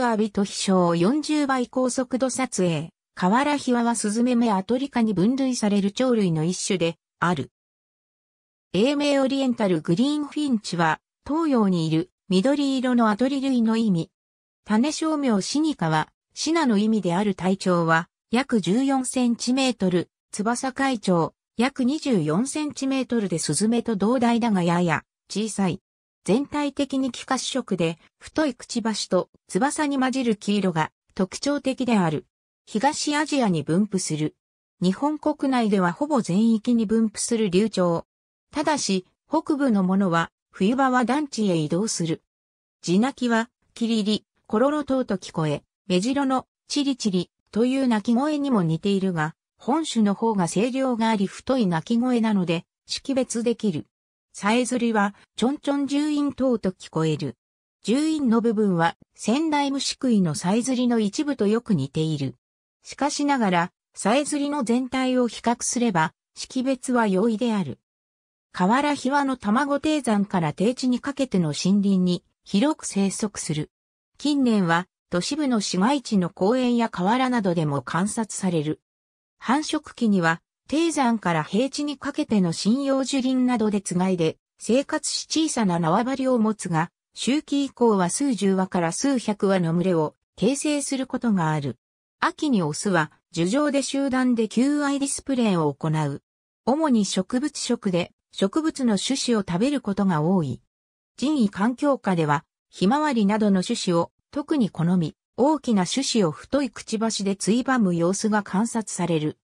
アビト飛翔40倍高速度撮影。河原ヒワはスズメ目アトリカに分類される鳥類の一種である。英名オリエンタルグリーンフィンチは東洋にいる緑色のアトリ類の意味。種商名シニカはシナの意味である体長は約14センチメートル、翼海長約24センチメートルでスズメと同大だがやや小さい。全体的に気化主色で、太いくちばしと翼に混じる黄色が特徴的である。東アジアに分布する。日本国内ではほぼ全域に分布する流鳥。ただし、北部のものは、冬場は団地へ移動する。地鳴きは、キリリ、コロロ等と聞こえ、目白の、チリチリ、という鳴き声にも似ているが、本種の方が声量があり太い鳴き声なので、識別できる。さえずりは、ちょんちょん獣院等と聞こえる。獣院の部分は、仙台虫食いのさえずりの一部とよく似ている。しかしながら、さえずりの全体を比較すれば、識別は容易である。河原ひわの卵低山から低地にかけての森林に広く生息する。近年は都市部の市街地の公園や河原などでも観察される。繁殖期には低山から平地にかけての針葉樹林などでつがいで、生活し小さな縄張りを持つが、周期以降は数十羽から数百羽の群れを形成することがある。秋にオスは、樹上で集団で求愛ディスプレイを行う。主に植物食で、植物の種子を食べることが多い。人為環境下では、ひまわりなどの種子を特に好み、大きな種子を太いくちばしでついばむ様子が観察される。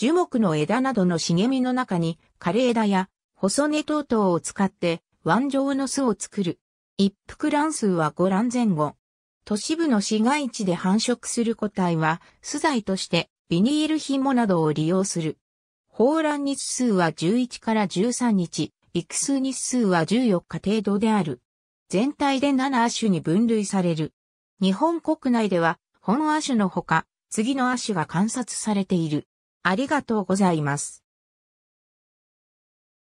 樹木の枝などの茂みの中に枯れ枝や細根等々を使って腕状の巣を作る。一服卵数は5卵前後。都市部の市街地で繁殖する個体は巣材としてビニール紐などを利用する。放卵日数は11から13日、育数日数は14日程度である。全体で7種に分類される。日本国内では、本亜種のほか、次の亜種が観察されている。ありがとうございます。